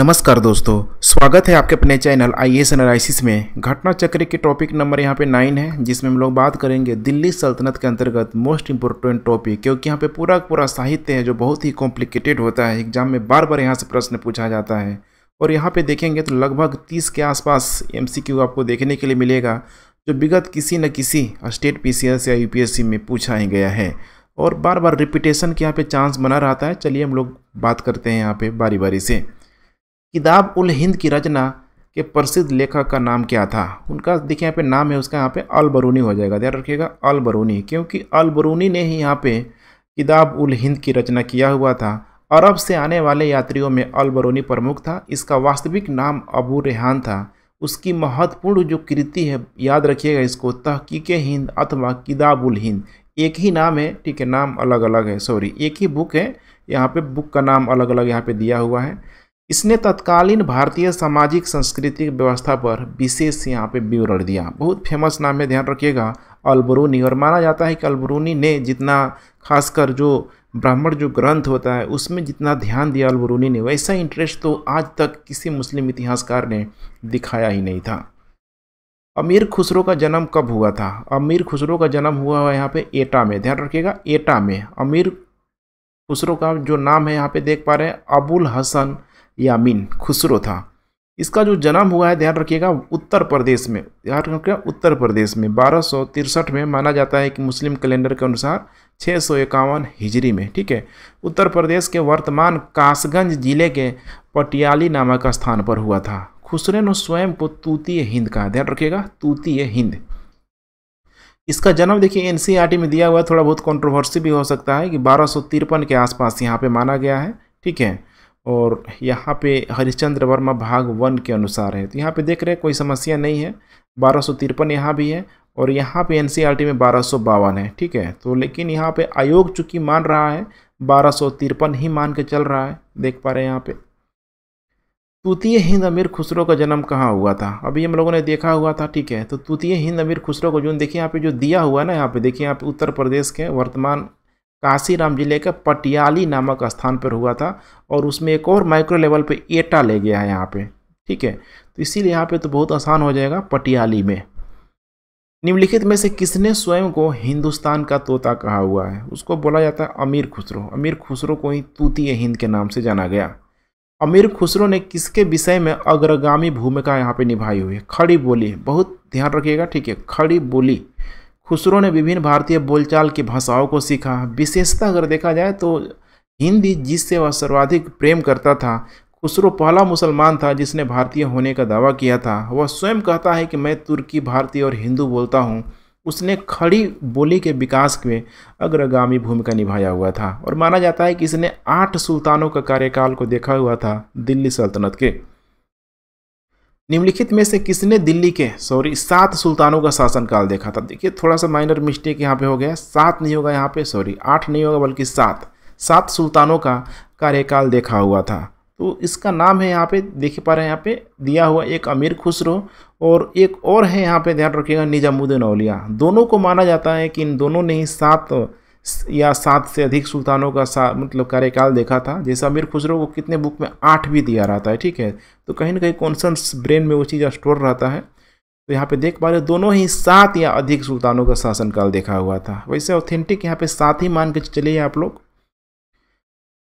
नमस्कार दोस्तों स्वागत है आपके अपने चैनल आई एस एनालिसिस में घटना चक्र के टॉपिक नंबर यहाँ पे नाइन है जिसमें हम लोग बात करेंगे दिल्ली सल्तनत के अंतर्गत मोस्ट इंपॉर्टेंट टॉपिक क्योंकि यहाँ पे पूरा पूरा साहित्य है जो बहुत ही कॉम्प्लिकेटेड होता है एग्जाम में बार बार यहाँ से प्रश्न पूछा जाता है और यहाँ पर देखेंगे तो लगभग तीस के आसपास एम आपको देखने के लिए मिलेगा जो विगत किसी न किसी स्टेट पी या यू में पूछा ही गया है और बार बार रिपीटेशन के यहाँ पर चांस बना रहता है चलिए हम लोग बात करते हैं यहाँ पर बारी बारी से किताब उल हिंद की रचना के प्रसिद्ध लेखक का नाम क्या था उनका देखिए यहाँ पे नाम है उसका यहाँ पे अल बरूनी हो जाएगा ध्यान रखिएगा अल बरूनी क्योंकि अल बरूनी ने ही यहाँ पे किताब उल हिंद की रचना किया हुआ था अरब से आने वाले यात्रियों में अल बरूनी प्रमुख था इसका वास्तविक नाम अबू रेहान था उसकी महत्वपूर्ण जो कृति है याद रखिएगा इसको तहकीक हिंद अथवा किताबुल हिंद एक ही नाम है ठीक है नाम अलग अलग है सॉरी एक ही बुक है यहाँ पे बुक का नाम अलग अलग यहाँ पे दिया हुआ है इसने तत्कालीन भारतीय सामाजिक सांस्कृतिक व्यवस्था पर विशेष यहाँ पे विवरण दिया बहुत फेमस नाम है ध्यान रखिएगा अलबरूनी और माना जाता है कि अलबरूनी ने जितना खासकर जो ब्राह्मण जो ग्रंथ होता है उसमें जितना ध्यान दिया अलबरूनी ने वैसा इंटरेस्ट तो आज तक किसी मुस्लिम इतिहासकार ने दिखाया ही नहीं था अमीर खुसरो का जन्म कब हुआ था अमीर खुसरो का जन्म हुआ है यहाँ पे एटा में ध्यान रखिएगा एटा में अमीर खुसरो का जो नाम है यहाँ पे देख पा रहे हैं अबुल हसन यामीन खुसरो था इसका जो जन्म हुआ है ध्यान रखिएगा उत्तर प्रदेश में ध्यान रखिएगा उत्तर प्रदेश में बारह में माना जाता है कि मुस्लिम कैलेंडर के अनुसार छः सौ इक्यावन हिजरी में ठीक है उत्तर प्रदेश के वर्तमान कासगंज जिले के पटियाली नामक स्थान पर हुआ था खुसरे ने स्वयं को तूतीय हिंद कहा ध्यान रखिएगा तूतीय हिंद इसका जन्म देखिए एनसीईआरटी e में दिया हुआ है थोड़ा बहुत कंट्रोवर्सी भी हो सकता है कि बारह के आसपास यहाँ पे माना गया है ठीक है और यहाँ पे हरिश्चंद्र वर्मा भाग वन के अनुसार है तो यहाँ पे देख रहे हैं कोई समस्या नहीं है बारह सौ तिरपन यहाँ भी है और यहाँ पे एनसीईआरटी e में बारह सौ बावन है ठीक है तो लेकिन यहाँ पे आयोग चूँकि मान रहा है बारह सौ तिरपन ही मान के चल रहा है देख पा रहे हैं यहाँ पे तूतीय हिंद अमीर खुसरो का जन्म कहाँ हुआ था अभी हम लोगों ने देखा हुआ था ठीक है तो तूतीय हिंद अमीर खुसरो को जो देखिए यहाँ पे जो दिया हुआ है ना यहाँ पे देखिए यहाँ पे उत्तर प्रदेश के वर्तमान काशीराम जिले के पटियाली नामक स्थान पर हुआ था और उसमें एक और माइक्रो लेवल पे एटा ले गया है यहाँ पे ठीक है तो इसीलिए यहाँ पे तो बहुत आसान हो जाएगा पटियाली में निम्नलिखित में से किसने स्वयं को हिंदुस्तान का तोता कहा हुआ है उसको बोला जाता है अमीर खुसरो अमीर खुसरो को ही तूती हिंद के नाम से जाना गया अमीर खुसरो ने किसके विषय में अग्रगामी भूमिका यहाँ पर निभाई हुई है खड़ी बोली बहुत ध्यान रखिएगा ठीक है खड़ी बोली खुसरो ने विभिन्न भारतीय बोलचाल की भाषाओं को सीखा विशेषता अगर देखा जाए तो हिंदी जिससे वह सर्वाधिक प्रेम करता था खुसरो पहला मुसलमान था जिसने भारतीय होने का दावा किया था वह स्वयं कहता है कि मैं तुर्की भारतीय और हिंदू बोलता हूँ उसने खड़ी बोली के विकास में अग्रगामी भूमिका निभाया हुआ था और माना जाता है कि इसने आठ सुल्तानों का कार्यकाल को देखा हुआ था दिल्ली सल्तनत के निम्नलिखित में से किसने दिल्ली के सॉरी सात सुल्तानों का शासनकाल देखा था देखिए थोड़ा सा माइनर मिस्टेक यहाँ पे हो गया सात नहीं होगा यहाँ पे सॉरी आठ नहीं होगा बल्कि सात सात सुल्तानों का कार्यकाल देखा हुआ था तो इसका नाम है यहाँ पे देख पा रहे हैं यहाँ पे दिया हुआ एक अमीर खुसरो और एक और है यहाँ पे ध्यान रखिएगा निजामुद्दीन अलिया दोनों को माना जाता है कि इन दोनों ने ही सात या सात से अधिक सुल्तानों का मतलब कार्यकाल देखा था जैसे अमीर खुसरो को कितने बुक में आठ भी दिया रहता है ठीक है तो कहीं ना कहीं कॉन्सेंस ब्रेन में वो चीज़ स्टोर रहता है तो यहाँ पे देख पा रहे दोनों ही सात या अधिक सुल्तानों का शासनकाल देखा हुआ था वैसे ऑथेंटिक यहाँ पे सात ही मान के चलिए आप लोग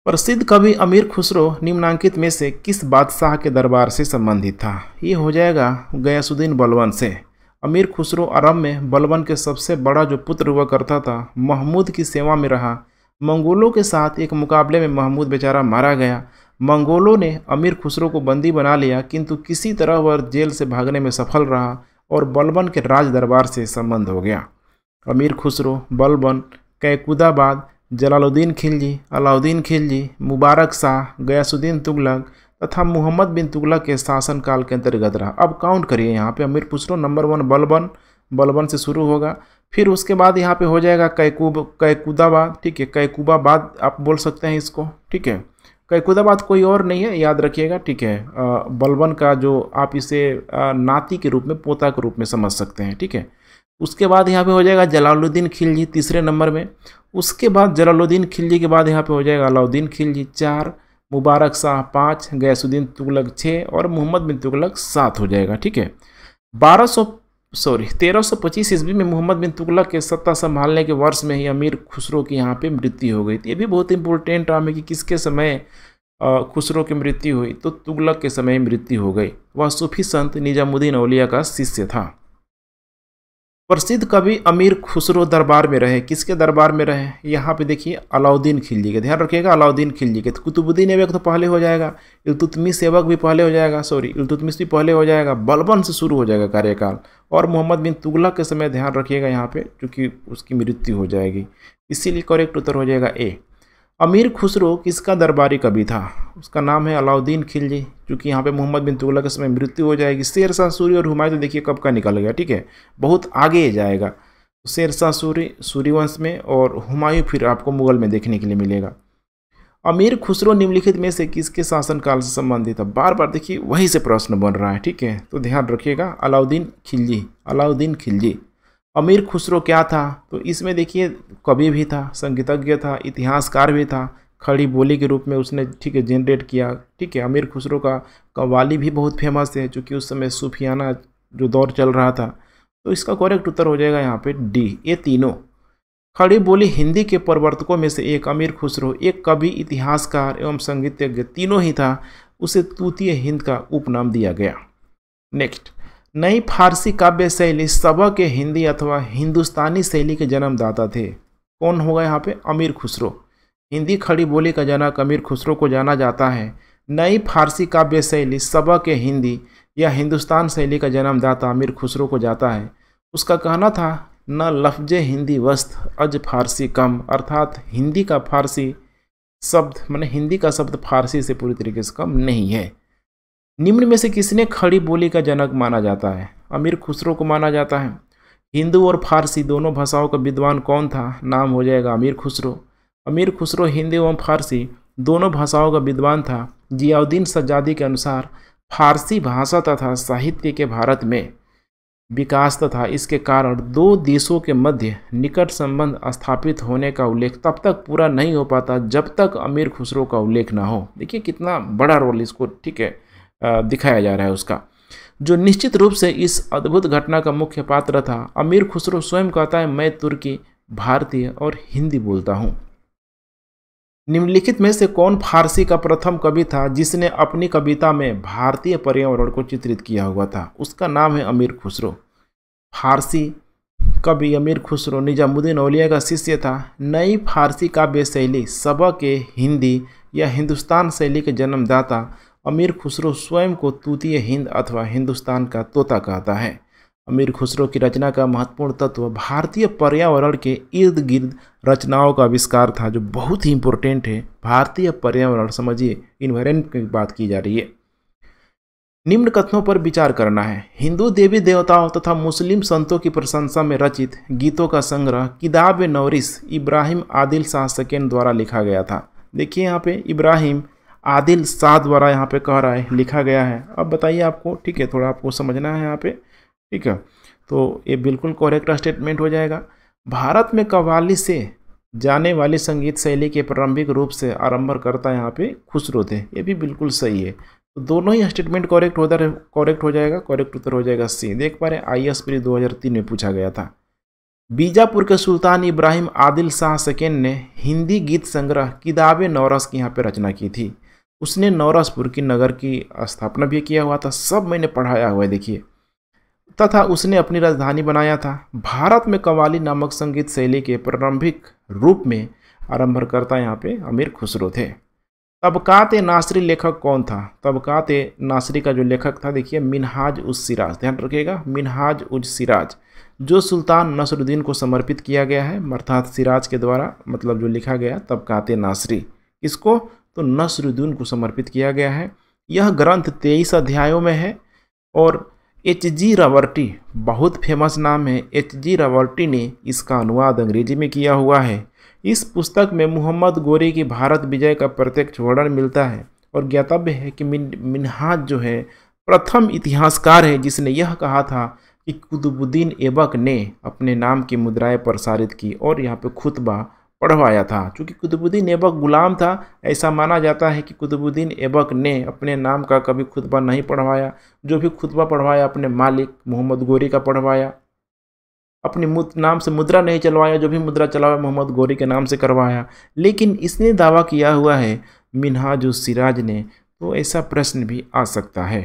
प्रसिद्ध कवि अमीर खुसरो निम्नांकित में से किस बादशाह के दरबार से संबंधित था ये हो जाएगा गयासुद्दीन बलवन से अमीर खुसरो अरब में बलबन के सबसे बड़ा जो पुत्र हुआ करता था महमूद की सेवा में रहा मंगोलों के साथ एक मुकाबले में महमूद बेचारा मारा गया मंगोलों ने अमीर खुसरो को बंदी बना लिया किंतु किसी तरह वह जेल से भागने में सफल रहा और बलबन के राज दरबार से संबंध हो गया अमीर खुसरो बलबन कैकुदाबाद जलालुद्दीन खिलजी अलाउद्दीन खिलजी मुबारक शाह गयासुद्दीन तुगलक तथा मोहम्मद बिन तुगलक के शासनकाल के अंतर्गत रहा अब काउंट करिए यहाँ पे अमीर पुसरो नंबर वन बलबन बलबन से शुरू होगा फिर उसके बाद यहाँ पे हो जाएगा कैकूब कैकुदाबाद ठीक है कैकूबाबाद आप बोल सकते हैं इसको ठीक है कैकुदाबाद कोई और नहीं है याद रखिएगा ठीक है बलबन का जो आप इसे नाती के रूप में पोता के रूप में समझ सकते हैं ठीक है उसके बाद यहाँ पे हो जाएगा जलालुद्दीन खिलजी तीसरे नंबर में उसके बाद जलालुद्दीन खिलजी के बाद यहाँ पे हो जाएगा अलाउद्दीन खिलजी चार मुबारक शाह पाँच गैसुद्दीन तुगलक छः और मोहम्मद बिन तुगलक सात हो जाएगा ठीक है बारह सौ सॉरी तेरह सौ पच्चीस ईस्वी में मोहम्मद बिन तुगलक के सत्ता संभालने के वर्ष में ही अमीर खुसरो की यहाँ पे मृत्यु हो गई थी ये भी बहुत इंपॉर्टेंट रहा है कि किसके समय खुसरो की मृत्यु हुई तो तुगलक के समय मृत्यु हो गई वह सूफी संत निजामुद्दीन अलिया का शिष्य था प्रसिद्ध कवि अमीर खुसरो दरबार में रहे किसके दरबार में रहे यहाँ पे देखिए अलाउद्दीन खिलजी के ध्यान रखिएगा अलाउद्दीन खिलजी के तो कुतुबुद्दीन एवक तो पहले हो जाएगा इलतुतमी सेवक भी पहले हो जाएगा सॉरी इलतुतमिस भी पहले हो जाएगा बलबन से शुरू हो जाएगा कार्यकाल और मोहम्मद बिन तुगलक के समय ध्यान रखिएगा यहाँ पे चूँकि उसकी मृत्यु हो जाएगी इसीलिए करेक्ट उत्तर हो जाएगा ए अमीर खुसरो किसका दरबारी कभी था उसका नाम है अलाउद्दीन खिलजी क्योंकि यहाँ पे मोहम्मद बिन तुगलक के समय मृत्यु हो जाएगी शेर शाह सूरी और हुमायूं तो देखिए कब का निकल गया ठीक है बहुत आगे जाएगा तो शेर शाह सूरी सूर्यवंश में और हुमायूं फिर आपको मुगल में देखने के लिए मिलेगा अमीर खुसरो निम्नलिखित में से किसके शासनकाल से संबंधित है बार बार देखिए वही से प्रश्न बन रहा है ठीक है तो ध्यान रखिएगा अलाउद्दीन खिलजी अलाउद्दीन खिलजी अमीर खुसरो क्या था तो इसमें देखिए कवि भी था संगीतज्ञ था इतिहासकार भी था खड़ी बोली के रूप में उसने ठीक है जनरेट किया ठीक है अमीर खुसरो का कवाली भी बहुत फेमस है चूँकि उस समय सूफियाना जो दौर चल रहा था तो इसका करेक्ट उत्तर हो जाएगा यहाँ पे डी ये तीनों खड़ी बोली हिंदी के प्रवर्तकों में से एक अमीर खुसरो एक कवि इतिहासकार एवं संगीतज्ञ तीनों ही था उसे तूतीय हिंद का उपनाम दिया गया नेक्स्ट नई फारसी काव्य शैली सबा के हिंदी अथवा हिंदुस्तानी शैली के जन्मदाता थे कौन होगा यहाँ पे अमीर खुसरो हिंदी खड़ी बोली का जनक अमीर खुसरो को जाना जाता है नई फारसी काव्य शैली सबा के हिंदी या हिंदुस्तान शैली का जन्मदाता अमीर खुसरो को जाता है उसका कहना था न लफ्ज हिंदी वस्त अज फारसी कम अर्थात हिंदी का फारसी शब्द मैंने हिंदी का शब्द फारसी से पूरी तरीके से कम नहीं है निम्न में से किसने खड़ी बोली का जनक माना जाता है अमीर खुसरो को माना जाता है हिंदू और फारसी दोनों भाषाओं का विद्वान कौन था नाम हो जाएगा अमीर खुसरो अमीर खुसरो हिंदी एवं फारसी दोनों भाषाओं का विद्वान था जियाउद्दीन सज्जादी के अनुसार फारसी भाषा तथा साहित्य के भारत में विकास तथा इसके कारण दो देशों के मध्य निकट संबंध स्थापित होने का उल्लेख तब तक पूरा नहीं हो पाता जब तक अमीर खुसरो का उल्लेख ना हो देखिए कितना बड़ा रोल इसको ठीक है दिखाया जा रहा है उसका जो निश्चित रूप से इस अद्भुत घटना का मुख्य पात्र था अमीर खुसरो स्वयं कहता है मैं तुर्की भारतीय और हिंदी बोलता हूँ निम्नलिखित में से कौन फारसी का प्रथम कवि था जिसने अपनी कविता में भारतीय पर्यावरण को चित्रित किया हुआ था उसका नाम है अमीर खुसरो फारसी कवि अमीर खुसरो निजामुद्दीन औलिया का शिष्य था नई फारसी काव्य शैली सबक के हिंदी या हिंदुस्तान शैली के जन्मदाता अमीर खुसरो स्वयं को तूतीय हिंद अथवा हिंदुस्तान का तोता कहता है अमीर खुसरो की रचना का महत्वपूर्ण तत्व भारतीय पर्यावरण के इर्द गिर्द रचनाओं का आविष्कार था जो बहुत ही इंपॉर्टेंट है भारतीय पर्यावरण समझिए इन्वायरमेंट की बात की जा रही है निम्न कथनों पर विचार करना है हिंदू देवी देवताओं तथा मुस्लिम संतों की प्रशंसा में रचित गीतों का संग्रह किताब नौरिस इब्राहिम आदिल शाह सेकेंड द्वारा लिखा गया था देखिए यहाँ पे इब्राहिम आदिल शाह द्वारा यहाँ पे कह रहा है लिखा गया है अब बताइए आपको ठीक है थोड़ा आपको समझना है यहाँ पे ठीक है तो ये बिल्कुल कॉरेक्ट स्टेटमेंट हो जाएगा भारत में कवाली से जाने वाली संगीत शैली के प्रारंभिक रूप से आरम्भर करता है यहाँ पे खुश रोते ये भी बिल्कुल सही है तो दोनों ही स्टेटमेंट कॉरेक्ट होता कॉरेक्ट हो जाएगा कॉरेक्ट उत्तर हो जाएगा सी देख पा रहे आई एस पी दो में पूछा गया था बीजापुर के सुल्तान इब्राहिम आदिल शाह सेकेंड ने हिंदी गीत संग्रह किदाब नौरस की यहाँ पे रचना की थी उसने नवरसपुर की नगर की स्थापना भी किया हुआ था सब मैंने पढ़ाया हुआ है देखिए तथा उसने अपनी राजधानी बनाया था भारत में कवाली नामक संगीत शैली के प्रारंभिक रूप में आरंभकर्ता यहाँ पे अमीर खुसरो थे तबकात नासरी लेखक कौन था तबकात नासरी का जो लेखक था देखिए मिनहाज उज सिराज ध्यान रखिएगा मिनहाज उज सिराज जो सुल्तान नसरुद्दीन को समर्पित किया गया है अर्थात सिराज के द्वारा मतलब जो लिखा गया तबकात नासरी इसको तो नसरुद्दीन को समर्पित किया गया है यह ग्रंथ तेईस अध्यायों में है और एच जी रावर्टी बहुत फेमस नाम है एच जी रावर्टी ने इसका अनुवाद अंग्रेजी में किया हुआ है इस पुस्तक में मोहम्मद गोरी की भारत विजय का प्रत्यक्ष वर्णन मिलता है और ज्ञातव्य है कि मिन मिनहाज जो है प्रथम इतिहासकार है जिसने यह कहा था कि कुतुबुद्दीन एबक ने अपने नाम की मुद्राएं प्रसारित की और यहाँ पे खुतबा पढ़वाया था चूँकि कुतुबुद्दीन ऐबक गुलाम था ऐसा माना जाता है कि कुतुबुद्दीन ऐबक ने अपने नाम का कभी खुतबा नहीं पढ़वाया जो भी खुतबा पढ़वाया अपने मालिक मोहम्मद गोरी का पढ़वाया अपने नाम से मुद्रा नहीं चलवाया जो भी मुद्रा चलाया मोहम्मद गोरी के नाम से करवाया लेकिन इसने दावा किया हुआ है मिनहाज सिराज ने तो ऐसा प्रश्न भी आ सकता है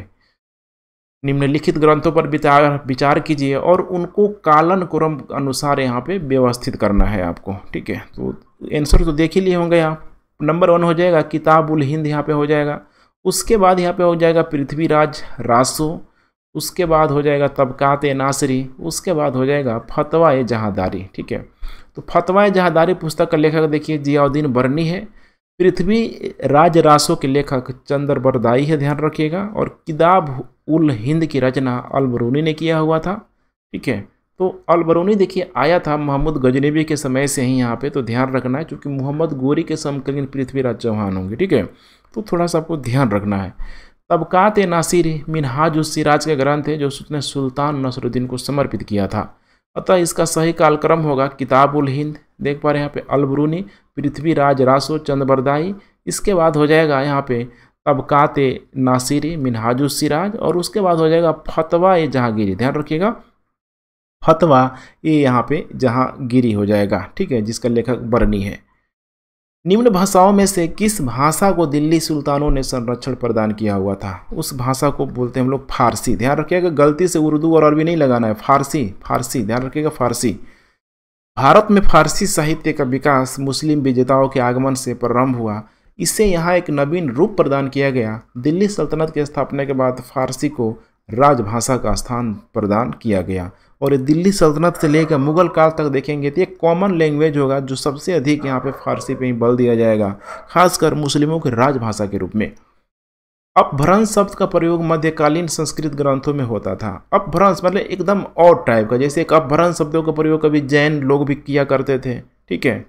निम्नलिखित ग्रंथों पर विचार विचार कीजिए और उनको कालन क्रम अनुसार यहाँ पे व्यवस्थित करना है आपको ठीक है तो आंसर तो देख ही लिए होंगे यहाँ नंबर वन हो जाएगा किताबुल हिंद यहाँ पे हो जाएगा उसके बाद यहाँ पे हो जाएगा पृथ्वीराज रासो उसके बाद हो जाएगा तबकात नासरी उसके बाद हो जाएगा फतवा जहाँदारी ठीक है तो फतवा जहाँदारी पुस्तक का लेखक देखिए जियाउद्दीन बरनी है पृथ्वी राज रासों के लेखक चंद्र बरदाई है ध्यान रखिएगा और किताब उल हिंद की रचना अलबरूनी ने किया हुआ था ठीक है तो अलबरूनी देखिए आया था मोहम्मद गजनेबी के समय से ही यहाँ पे तो ध्यान रखना है क्योंकि मोहम्मद गोरी के समकालीन पृथ्वीराज चौहान होंगे ठीक है तो थोड़ा सा आपको ध्यान रखना है तबकात नासिर मिनहाज उस सिराज का ग्रंथ है जो उसने सुल्तान नसरुद्दीन को समर्पित किया था अतः इसका सही कालक्रम होगा किताबुल हिंद देख पा रहे हैं यहाँ पे अलबरूनी पृथ्वीराज रासो चंदबरदाई इसके बाद हो जाएगा यहाँ पे तबकात नासिरी मिनहाजु सिराज और उसके बाद हो जाएगा फतवा ए जहांगीरी ध्यान रखिएगा फतवा ये यहाँ पे जहांगीरी हो जाएगा ठीक है जिसका लेखक बरनी है निम्न भाषाओं में से किस भाषा को दिल्ली सुल्तानों ने संरक्षण प्रदान किया हुआ था उस भाषा को बोलते हैं हम लोग फारसी ध्यान रखिएगा गलती से उर्दू और अरबी नहीं लगाना है फारसी फारसी ध्यान रखिएगा फारसी भारत में फारसी साहित्य का विकास मुस्लिम विजेताओं के आगमन से प्रारंभ हुआ इससे यहाँ एक नवीन रूप प्रदान किया गया दिल्ली सल्तनत की स्थापना के बाद फारसी को राजभाषा का स्थान प्रदान किया गया और ये दिल्ली सल्तनत से लेकर मुगल काल तक देखेंगे तो ये कॉमन लैंग्वेज होगा जो सबसे अधिक यहाँ पे फारसी पे ही बल दिया जाएगा खासकर मुस्लिमों के राजभाषा के रूप में अपभ्रंश शब्द का प्रयोग मध्यकालीन संस्कृत ग्रंथों में होता था अपभ्रंश मतलब एकदम और टाइप का जैसे एक अपभ्रंश शब्दों का प्रयोग कभी जैन लोग भी किया करते थे ठीक है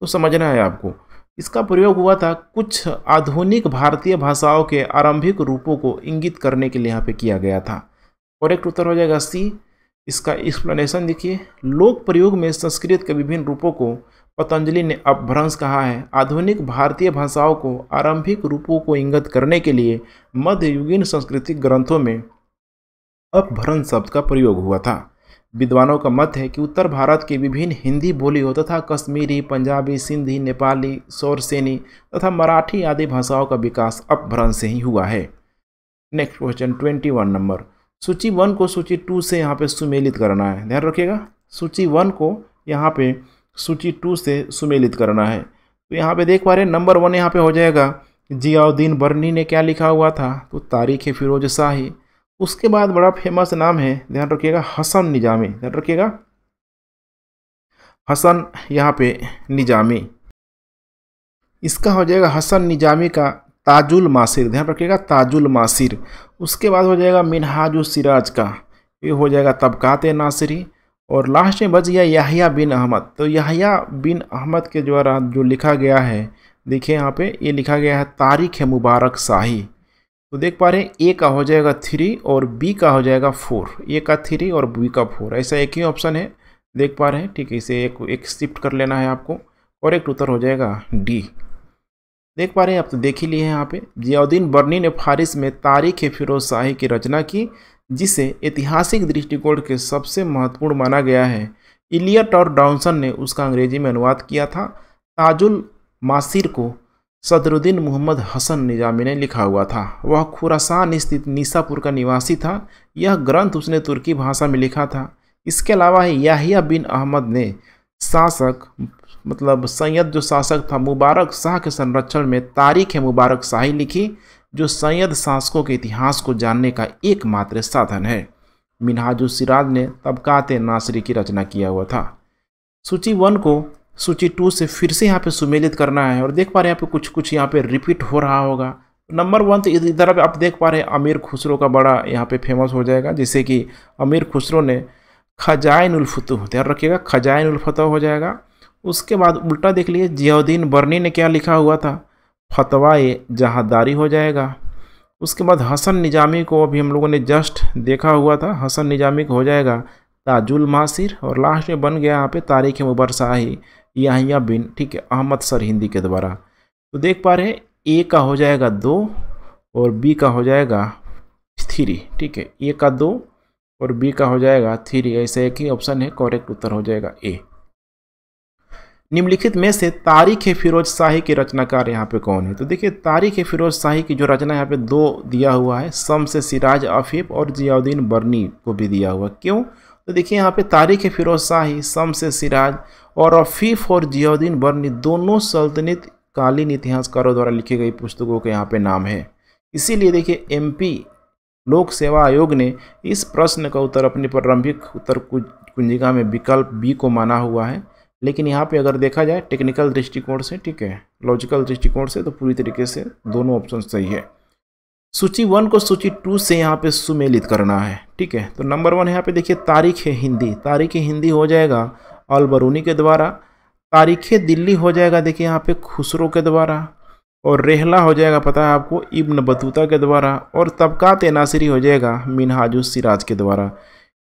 तो समझना है आपको इसका प्रयोग हुआ था कुछ आधुनिक भारतीय भाषाओं के आरंभिक रूपों को इंगित करने के लिए यहाँ पे किया गया था करेक्ट उत्तर हो जाएगा सी इसका एक्सप्लेनेशन देखिए लोक प्रयोग में संस्कृत के विभिन्न रूपों को पतंजलि ने अपभ्रंश कहा है आधुनिक भारतीय भाषाओं को आरंभिक रूपों को इंगित करने के लिए मध्ययुगीन सांस्कृतिक ग्रंथों में अपभ्रंश शब्द का प्रयोग हुआ था विद्वानों का मत है कि उत्तर भारत की विभिन्न हिंदी बोलियों तथा कश्मीरी पंजाबी सिंधी नेपाली सौरसेनी तथा मराठी आदि भाषाओं का विकास अपभ्रंश से ही हुआ है next question twenty one number सूची वन को सूची टू से यहाँ पे सुमेलित करना है ध्यान रखिएगा सूची वन को यहाँ पे सूची टू से सुमेलित करना है तो यहाँ पे देख पा रहे नंबर वन यहाँ पे हो जाएगा जियाउद्दीन बर्नी ने क्या लिखा हुआ था तो तारीख फिरोज शाही उसके बाद बड़ा फेमस नाम है ध्यान रखिएगा हसन निजामी ध्यान रखिएगा हसन यहाँ पे निजामी इसका हो जाएगा हसन निजामी का ताजुल मासिर ध्यान रखिएगा ताजुल मासिर उसके बाद हो जाएगा मिनहाज सिराज का ये हो जाएगा तबकात नासिरी और लास्ट में बच गया याहिया बिन अहमद तो याहिया बिन अहमद के द्वारा जो लिखा गया है देखिए यहाँ पे ये लिखा गया है तारीख मुबारक शाही तो देख पा रहे हैं ए का हो जाएगा थ्री और बी का हो जाएगा फोर ए का थ्री और बी का फोर ऐसा एक ही ऑप्शन है देख पा रहे हैं ठीक है इसे एक एक शिफ्ट कर लेना है आपको और एक उत्तर हो जाएगा डी देख पा रहे हैं आप तो देख ही लिए हैं यहाँ पे जियाउद्दीन बर्नी ने फारिस में तारीख फिरोज शाही की रचना की जिसे ऐतिहासिक दृष्टिकोण के सबसे महत्वपूर्ण माना गया है इलियट और डाउनसन ने उसका अंग्रेजी में अनुवाद किया था ताजुल मासिर को सदरुद्दीन मोहम्मद हसन निजामी ने लिखा हुआ था वह खुरासान स्थित निसापुर का निवासी था यह ग्रंथ उसने तुर्की भाषा में लिखा था इसके अलावा याहिया बिन अहमद ने शासक मतलब सैयद जो शासक था मुबारक शाह के संरक्षण में तारीख मुबारक शाही लिखी जो सैयद शासकों के इतिहास को जानने का एकमात्र साधन है मिनहाजुल सिराज ने तबकात नासरी की रचना किया हुआ था सूची वन को सूची टू से फिर से यहाँ पे सुमेलित करना है और देख पा रहे हैं यहाँ पे कुछ कुछ यहाँ पे रिपीट हो रहा होगा नंबर वन तो इधर अब आप देख पा रहे हैं अमीर खुसरो का बड़ा यहाँ पे फेमस हो जाएगा जैसे कि अमीर खुसरो ने खजाइन उलफतह ध्यान रखिएगा खजाइन उलफतह हो जाएगा उसके बाद उल्टा देख लिए जियाउद्दीन बर्नी ने क्या लिखा हुआ था फतवा जहादारी हो जाएगा उसके बाद हसन निजामी को अभी हम लोगों ने जस्ट देखा हुआ था हसन निजामी को हो जाएगा ताजुल मासिर और लास्ट में बन गया यहाँ पे तारीख मुबरसाही याहिया बिन ठीक है अहमद सर हिंदी के द्वारा तो देख पा रहे हैं ए का हो जाएगा दो और बी का हो जाएगा थ्री ठीक है ए का दो और बी का हो जाएगा थ्री ऐसा एक ही ऑप्शन है करेक्ट उत्तर हो जाएगा ए निम्नलिखित में से तारीख फिरोज शाही के रचनाकार यहाँ पे कौन है तो देखिए तारीख फिरोज शाही की जो रचना यहाँ पे दो दिया हुआ है सम से सिराज आफिफ और जियाउद्दीन बर्नी को भी दिया हुआ क्यों तो देखिए यहाँ पे तारीख फिरोज शाही से सिराज और रफ़ीफ और जियाउद्दीन बर्नी दोनों सल्तनत कालीन इतिहासकारों द्वारा लिखी गई पुस्तकों के यहाँ पे नाम है इसीलिए देखिए एमपी लोक सेवा आयोग ने इस प्रश्न का उत्तर अपनी प्रारंभिक उत्तर कुंजिका में विकल्प बी को माना हुआ है लेकिन यहाँ पे अगर देखा जाए टेक्निकल दृष्टिकोण से ठीक है लॉजिकल दृष्टिकोण से तो पूरी तरीके से दोनों ऑप्शन सही है सूची वन को सूची टू से यहाँ पे सुमेलित करना है ठीक है तो नंबर वन यहाँ पे देखिए तारीख है हिंदी तारीख हिंदी हो जाएगा अल बरूनी के द्वारा तारीख दिल्ली हो जाएगा देखिए यहाँ पे खुसरो के द्वारा और रेहला हो जाएगा पता है आपको इब्न बतूता के द्वारा और तबकात तेनासरी हो जाएगा मिनहाजु सिराज के द्वारा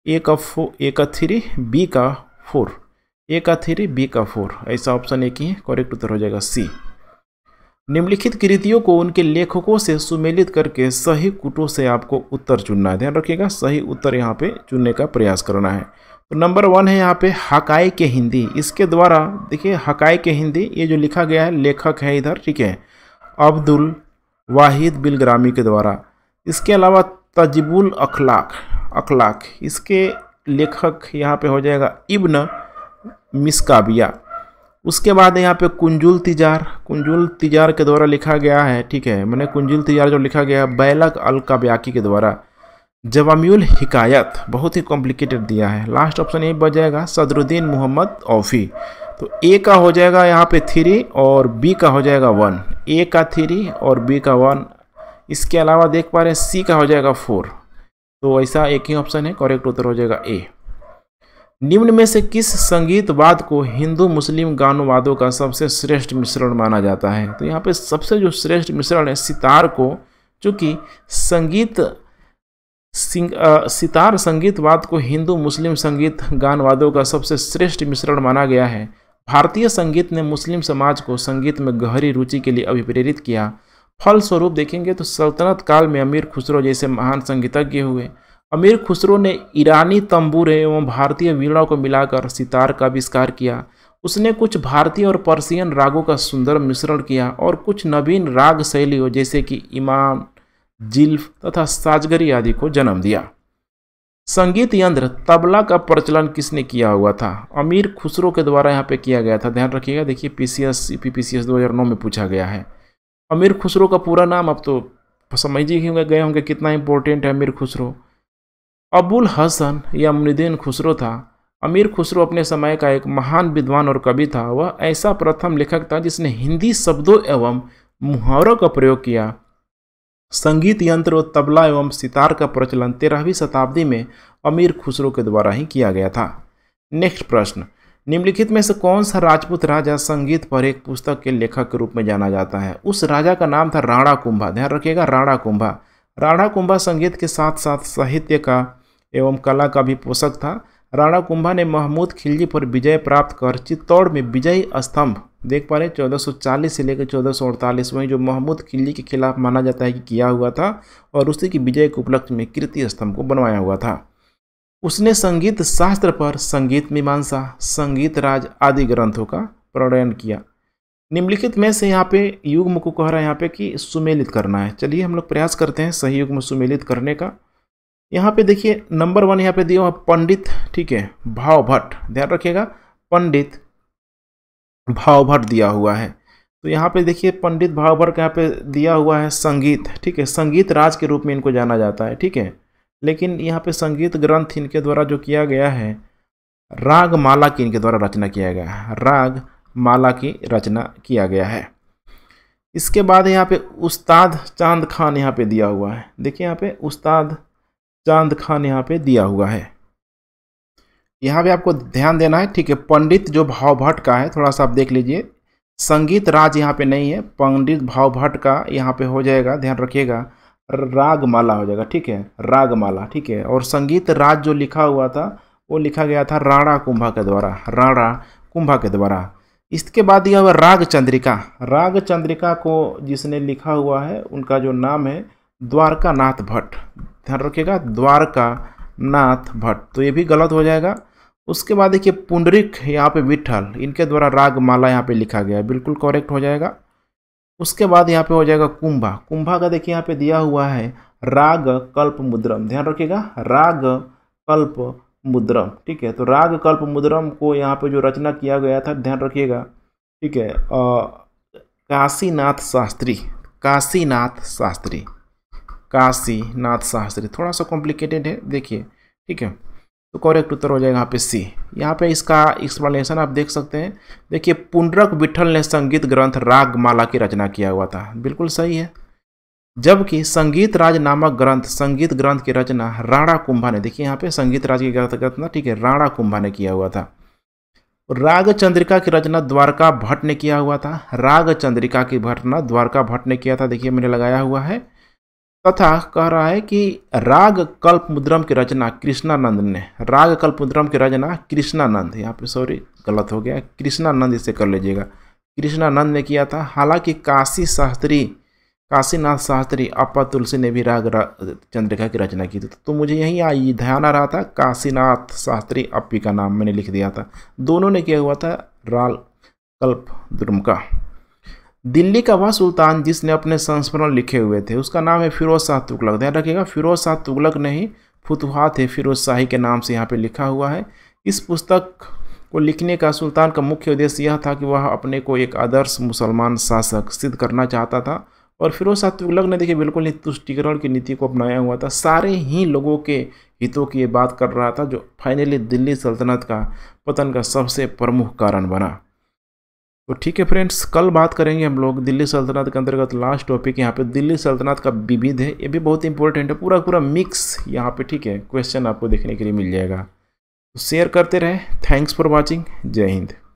ए का फो ए का थ्री बी का फोर ए का थ्री बी का फोर ऐसा ऑप्शन एक ही करेक्ट उत्तर हो जाएगा सी निम्नलिखित कृतियों को उनके लेखकों से सुमेलित करके सही कुटों से आपको उत्तर चुनना है ध्यान रखिएगा सही उत्तर यहाँ पे चुनने का प्रयास करना है तो नंबर वन है यहाँ पे हकाई के हिंदी इसके द्वारा देखिए हकाई के हिंदी ये जो लिखा गया है लेखक है इधर ठीक है अब्दुल वाहिद बिलग्रामी के द्वारा इसके अलावा तजबुल अखलाक अखलाक इसके लेखक यहाँ पर हो जाएगा इब्न मिसकाबिया उसके बाद यहाँ पे कुंजुल तिजार कुंजुल तिजार के द्वारा लिखा गया है ठीक है मैंने कुंजुल तिजार जो लिखा गया है बैलक अल काब्याकी के द्वारा जवाम्यूल हिकायत बहुत ही कॉम्प्लिकेटेड दिया है लास्ट ऑप्शन यही बच जाएगा सदरुद्दीन मोहम्मद ऑफी तो ए का हो जाएगा यहाँ पे थ्री और बी का हो जाएगा वन ए का थ्री और बी का वन इसके अलावा देख पा रहे हैं सी का हो जाएगा फोर तो ऐसा एक ही ऑप्शन है करेक्ट उत्तर हो जाएगा ए निम्न में से किस संगीतवाद को हिंदू मुस्लिम गानवादों का सबसे श्रेष्ठ मिश्रण माना जाता है तो यहाँ पे सबसे जो श्रेष्ठ मिश्रण है सितार को चूँकि संगीत सिंग, आ, सितार संगीतवाद को हिंदू मुस्लिम संगीत गानवादों का सबसे श्रेष्ठ मिश्रण माना गया है भारतीय संगीत ने मुस्लिम समाज को संगीत में गहरी रुचि के लिए अभिप्रेरित किया फलस्वरूप देखेंगे तो सल्तनत काल में अमीर खुसरो जैसे महान संगीतज्ञ हुए अमीर खुसरो ने ईरानी तंबूरे एवं भारतीय वीणा को मिलाकर सितार का आविष्कार किया उसने कुछ भारतीय और पर्सियन रागों का सुंदर मिश्रण किया और कुछ नवीन राग शैलियों जैसे कि इमाम जिल्फ तथा साजगरी आदि को जन्म दिया संगीत यंत्र तबला का प्रचलन किसने किया हुआ था अमीर खुसरो के द्वारा यहाँ पे किया गया था ध्यान रखिएगा देखिए पीसीएस पीपीसीएस 2009 में पूछा गया है अमीर खुसरो का पूरा नाम अब तो समझ ही गए होंगे कितना इंपॉर्टेंट है अमीर खुसरो अबुल हसन या मुनुद्दीन खुसरो था अमीर खुसरो अपने समय का एक महान विद्वान और कवि था वह ऐसा प्रथम लेखक था जिसने हिंदी शब्दों एवं मुहावरों का प्रयोग किया संगीत यंत्र और तबला एवं सितार का प्रचलन तेरहवीं शताब्दी में अमीर खुसरो के द्वारा ही किया गया था नेक्स्ट प्रश्न निम्नलिखित में से कौन सा राजपूत राजा संगीत पर एक पुस्तक के लेखक के रूप में जाना जाता है उस राजा का नाम था राणा कुंभा ध्यान रखिएगा राणा कुंभा राणा कुंभा संगीत के साथ साथ साहित्य का एवं कला का भी पोषक था राणा कुंभा ने महमूद खिलजी पर विजय प्राप्त कर चित्तौड़ में विजयी स्तंभ देख पा रहे हैं 1440 से लेकर 1448 में जो महमूद खिलजी के खिलाफ माना जाता है कि किया हुआ था और उसी की विजय के उपलक्ष्य में कीर्ति स्तंभ को बनवाया हुआ था उसने संगीत शास्त्र पर संगीत मीमांसा संगीत राज आदि ग्रंथों का प्रणयन किया निम्नलिखित में से यहाँ पे युग्म को कह रहा है यहाँ पे कि सुमेलित करना है चलिए हम लोग प्रयास करते हैं सही युग्म सुमेलित करने का यहाँ पे देखिए नंबर वन यहाँ पे दिया हुआ पंडित ठीक है भाव भट्ट ध्यान रखिएगा पंडित भाव भट्ट दिया हुआ है तो यहाँ पे देखिए पंडित भाव भट्ट यहाँ पे दिया हुआ है संगीत ठीक है संगीत राज के रूप में इनको जाना जाता है ठीक है लेकिन यहाँ पे संगीत ग्रंथ इनके द्वारा जो किया गया है राग माला की इनके द्वारा रचना किया गया है राग माला की रचना किया गया है इसके बाद यहाँ पे उस्ताद चांद खान यहाँ पे दिया हुआ है देखिए यहाँ पे उस्ताद चांद खान यहाँ पे दिया हुआ है यहाँ भी आपको ध्यान देना है ठीक है पंडित जो भाव भट्ट का है थोड़ा सा आप देख लीजिए संगीत राज यहाँ पे नहीं है पंडित भाव भट्ट का यहाँ पे हो जाएगा ध्यान रखिएगा रागमाला हो जाएगा ठीक है रागमाला ठीक है और संगीत राज जो लिखा हुआ था वो लिखा गया था राणा कुंभा के द्वारा राणा कुंभा के द्वारा इसके बाद यह हुआ राग चंद्रिका राग चंद्रिका को जिसने लिखा हुआ है उनका जो नाम है द्वारका नाथ भट्ट ध्यान रखिएगा द्वारका नाथ भट्ट तो ये भी गलत हो जाएगा उसके बाद देखिए पुंडरिक यहाँ पे विठल इनके द्वारा राग माला यहाँ पे लिखा गया है बिल्कुल करेक्ट हो जाएगा उसके बाद यहाँ पे हो जाएगा कुंभा कुंभा का देखिए यहाँ पे दिया हुआ है राग कल्प मुद्रम ध्यान रखिएगा राग कल्प मुद्रम ठीक है तो राग कल्प मुद्रम को यहाँ पे जो रचना किया गया था ध्यान रखिएगा ठीक है काशीनाथ शास्त्री काशीनाथ शास्त्री काशी नाथ शास्त्री थोड़ा सा कॉम्प्लिकेटेड है देखिए ठीक है तो करेक्ट उत्तर हो जाएगा यहाँ पे सी यहाँ पे इसका एक्सप्लेनेशन आप देख सकते हैं देखिए पुनरक विठल ने संगीत ग्रंथ राग माला की रचना किया हुआ था बिल्कुल सही है जबकि संगीत राज नामक ग्रंथ संगीत ग्रंथ की रचना राणा कुंभा ने देखिए यहाँ पे संगीत राज की रचना ठीक है राणा कुंभा ने किया हुआ था राग चंद्रिका की रचना द्वारका भट्ट ने किया हुआ था राग चंद्रिका की रचना द्वारका भट्ट ने किया था देखिए मैंने लगाया हुआ है तथा कह रहा है कि राग कल्प मुद्रम की रचना कृष्णानंद ने राग कल्प मुद्रम की रचना कृष्णानंद यहाँ पे सॉरी गलत हो गया कृष्णानंद इसे कर लीजिएगा कृष्णानंद ने किया था हालांकि काशी शास्त्री काशीनाथ शास्त्री अपा तुलसी ने भी राग रा, चंद्रिका की रचना की थी तो, तो मुझे यही आई ध्यान आ रहा था काशीनाथ शास्त्री अपी का नाम मैंने लिख दिया था दोनों ने किया हुआ था राल कल्प द्रुम का दिल्ली का वह सुल्तान जिसने अपने संस्मरण लिखे हुए थे उसका नाम है फिरोज शाह तुगलक ध्यान रखिएगा फिरोज शाह तुगलक ने ही फतवाहत है फिरोज शाही के नाम से यहाँ पे लिखा हुआ है इस पुस्तक को लिखने का सुल्तान का मुख्य उद्देश्य यह था कि वह अपने को एक आदर्श मुसलमान शासक सिद्ध करना चाहता था और फिरोज शाह तुगलक ने देखिए बिल्कुल ही तुष्टिकरण की नीति को अपनाया हुआ था सारे ही लोगों के हितों की ये बात कर रहा था जो फाइनली दिल्ली सल्तनत का पतन का सबसे प्रमुख कारण बना तो ठीक है फ्रेंड्स कल बात करेंगे हम लोग दिल्ली सल्तनत के अंतर्गत लास्ट टॉपिक यहाँ पे दिल्ली सल्तनत का विविध है ये भी बहुत इंपॉर्टेंट है पूरा पूरा मिक्स यहाँ पे ठीक है क्वेश्चन आपको देखने के लिए मिल जाएगा तो शेयर करते रहें थैंक्स फॉर वॉचिंग जय हिंद